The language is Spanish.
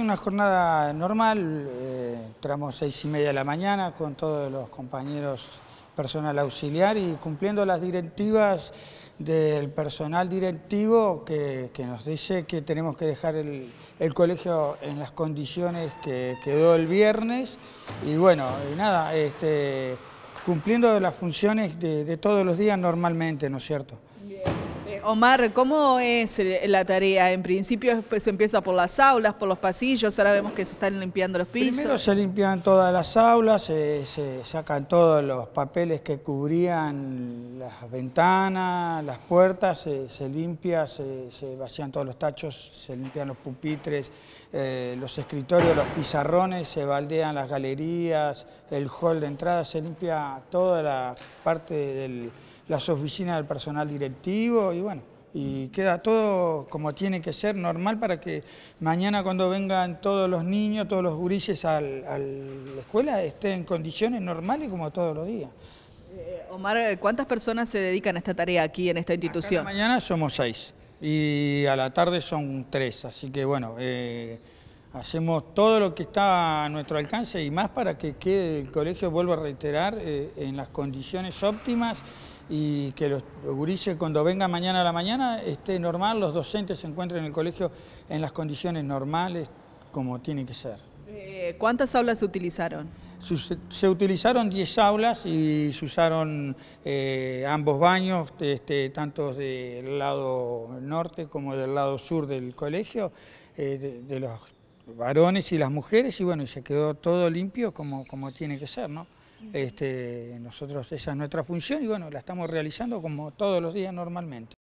Una jornada normal, eh, entramos seis y media de la mañana con todos los compañeros personal auxiliar y cumpliendo las directivas del personal directivo que, nos dice que tenemos que dejar el, colegio en las condiciones que quedó el viernes y bueno, nada, este, cumpliendo las funciones de todos los días normalmente, ¿no es cierto? Eh, Omar, ¿cómo es la tarea? En principio pues, se empieza por las aulas, por los pasillos, ahora vemos que se están limpiando los pisos. Primero se limpian todas las aulas, se, sacan todos los papeles que cubrían las ventanas, las puertas, se, limpia, se, vacían todos los tachos, se limpian los pupitres, eh, los escritorios, los pizarrones, se baldean las galerías, el hall de entrada, se limpia toda la parte del las oficinas del personal directivo y bueno, y queda todo como tiene que ser, normal, para que mañana cuando vengan todos los niños, todos los gurises a la escuela, estén en condiciones normales como todos los días. Eh, Omar, ¿cuántas personas se dedican a esta tarea aquí en esta institución? mañana somos seis y a la tarde son tres, así que bueno, eh, hacemos todo lo que está a nuestro alcance y más para que quede, el colegio, vuelva a reiterar, eh, en las condiciones óptimas y que los, gurises cuando venga mañana a la mañana esté normal, los docentes se encuentren en el colegio en las condiciones normales como tiene que ser. Eh, ¿Cuántas aulas se utilizaron? se utilizaron 10 aulas y se usaron eh, ambos baños, este, tanto del lado norte como del lado sur del colegio, eh, de, los varones y las mujeres, y bueno, y se quedó todo limpio como, como tiene que ser, ¿no? Este, nosotros, esa es nuestra función y bueno, la estamos realizando como todos los días normalmente.